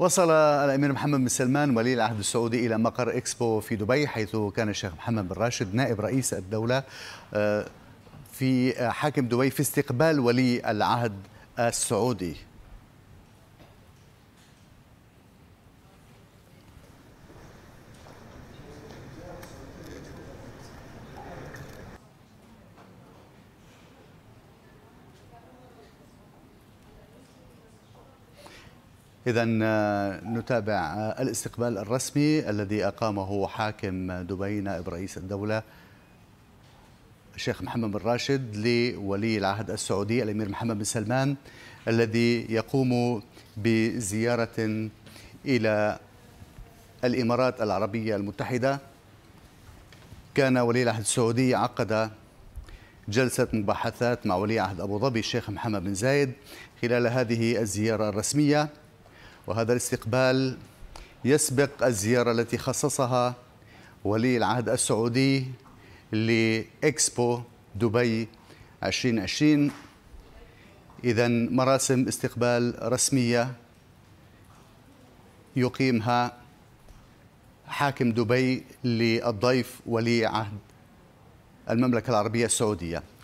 وصل الأمير محمد بن سلمان ولي العهد السعودي إلى مقر إكسبو في دبي حيث كان الشيخ محمد بن راشد نائب رئيس الدولة آه، في آه، حاكم دبي في استقبال ولي العهد السعودي إذا آه، نتابع آه، الاستقبال الرسمي الذي أقامه حاكم دبي نائب رئيس الدولة الشيخ محمد بن راشد لولي العهد السعودي الأمير محمد بن سلمان الذي يقوم بزيارة إلى الإمارات العربية المتحدة كان ولي العهد السعودي عقد جلسة مباحثات مع ولي عهد أبو ظبي الشيخ محمد بن زايد خلال هذه الزيارة الرسمية وهذا الاستقبال يسبق الزيارة التي خصصها ولي العهد السعودي لإكسبو دبي 2020 إذا مراسم استقبال رسمية يقيمها حاكم دبي للضيف ولي عهد المملكة العربية السعودية